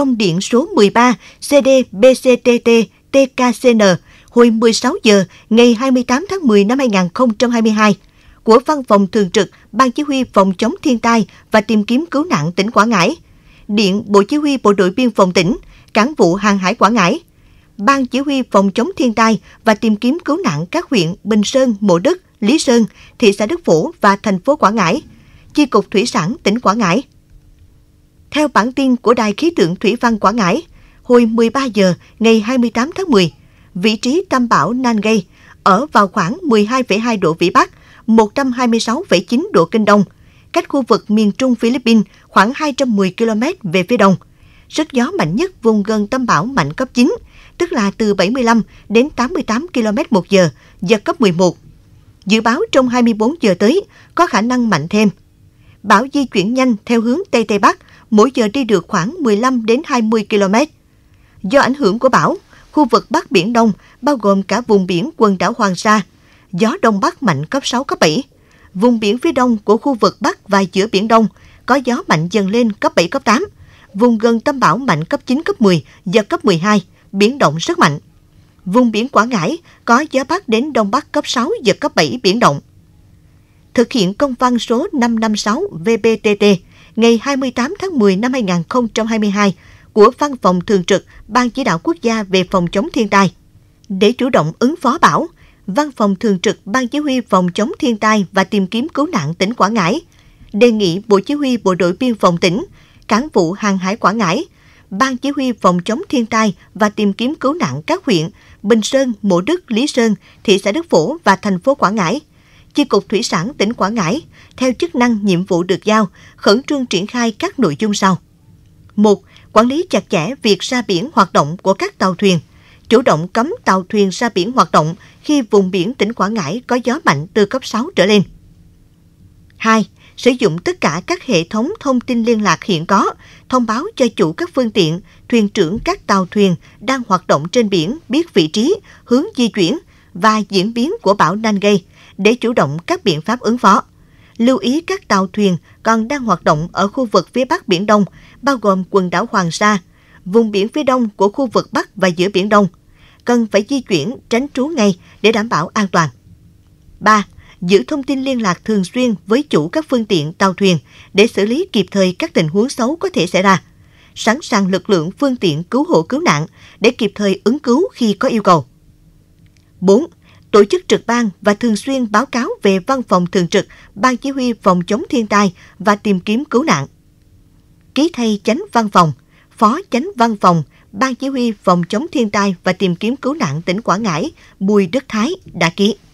công điện số 13 CD CDBCTT TKCN hồi 16 giờ ngày 28 tháng 10 năm 2022 của Văn phòng Thường trực Ban Chỉ huy Phòng chống thiên tai và tìm kiếm cứu nạn tỉnh Quảng Ngãi, Điện Bộ Chỉ huy Bộ đội Biên phòng tỉnh, cán vụ Hàng hải Quảng Ngãi, Ban Chỉ huy Phòng chống thiên tai và tìm kiếm cứu nạn các huyện Bình Sơn, Mộ Đức, Lý Sơn, thị xã Đức Phổ và thành phố Quảng Ngãi, Chi cục Thủy sản tỉnh Quảng Ngãi, theo bản tin của Đài Khí tượng Thủy văn Quảng Ngãi, hồi 13 giờ ngày 28 tháng 10, vị trí tâm bão Nan Gây ở vào khoảng 12,2 độ Vĩ Bắc, 126,9 độ Kinh Đông, cách khu vực miền trung Philippines khoảng 210 km về phía đông. Sức gió mạnh nhất vùng gần tâm bão mạnh cấp 9, tức là từ 75 đến 88 km một giờ, giật cấp 11. Dự báo trong 24 giờ tới có khả năng mạnh thêm. Bão di chuyển nhanh theo hướng Tây Tây Bắc, mỗi giờ đi được khoảng 15 đến 20 km. Do ảnh hưởng của bão, khu vực Bắc Biển Đông bao gồm cả vùng biển quần đảo Hoàng Sa, gió Đông Bắc mạnh cấp 6, cấp 7. Vùng biển phía đông của khu vực Bắc và giữa Biển Đông có gió mạnh dần lên cấp 7, cấp 8. Vùng gần tâm bão mạnh cấp 9, cấp 10, giật cấp 12, biển động rất mạnh. Vùng biển Quảng Ngãi có gió Bắc đến Đông Bắc cấp 6, giật cấp 7, biển động. Thực hiện công văn số 556 VBTT ngày 28 tháng 10 năm 2022 của Văn phòng Thường trực Ban Chỉ đạo Quốc gia về phòng chống thiên tai. Để chủ động ứng phó bão, Văn phòng Thường trực Ban Chỉ huy phòng chống thiên tai và tìm kiếm cứu nạn tỉnh Quảng Ngãi đề nghị Bộ Chỉ huy Bộ đội Biên phòng tỉnh, Cán vụ Hàng hải Quảng Ngãi, Ban Chỉ huy phòng chống thiên tai và tìm kiếm cứu nạn các huyện Bình Sơn, Mộ Đức, Lý Sơn, thị xã Đức Phổ và thành phố Quảng Ngãi Chi cục Thủy sản tỉnh Quảng Ngãi, theo chức năng nhiệm vụ được giao, khẩn trương triển khai các nội dung sau. 1. Quản lý chặt chẽ việc ra biển hoạt động của các tàu thuyền. Chủ động cấm tàu thuyền ra biển hoạt động khi vùng biển tỉnh Quảng Ngãi có gió mạnh từ cấp 6 trở lên. 2. Sử dụng tất cả các hệ thống thông tin liên lạc hiện có, thông báo cho chủ các phương tiện, thuyền trưởng các tàu thuyền đang hoạt động trên biển biết vị trí, hướng di chuyển và diễn biến của bão gây để chủ động các biện pháp ứng phó. Lưu ý các tàu thuyền còn đang hoạt động ở khu vực phía Bắc Biển Đông, bao gồm quần đảo Hoàng Sa, vùng biển phía đông của khu vực Bắc và giữa Biển Đông, cần phải di chuyển tránh trú ngay để đảm bảo an toàn. 3. Giữ thông tin liên lạc thường xuyên với chủ các phương tiện tàu thuyền để xử lý kịp thời các tình huống xấu có thể xảy ra. Sẵn sàng lực lượng phương tiện cứu hộ cứu nạn để kịp thời ứng cứu khi có yêu cầu. 4 tổ chức trực ban và thường xuyên báo cáo về Văn phòng Thường trực Ban Chỉ huy Phòng chống thiên tai và tìm kiếm cứu nạn. Ký thay chánh văn phòng, phó chánh văn phòng, Ban Chỉ huy Phòng chống thiên tai và tìm kiếm cứu nạn tỉnh Quảng Ngãi Bùi Đức Thái đã ký.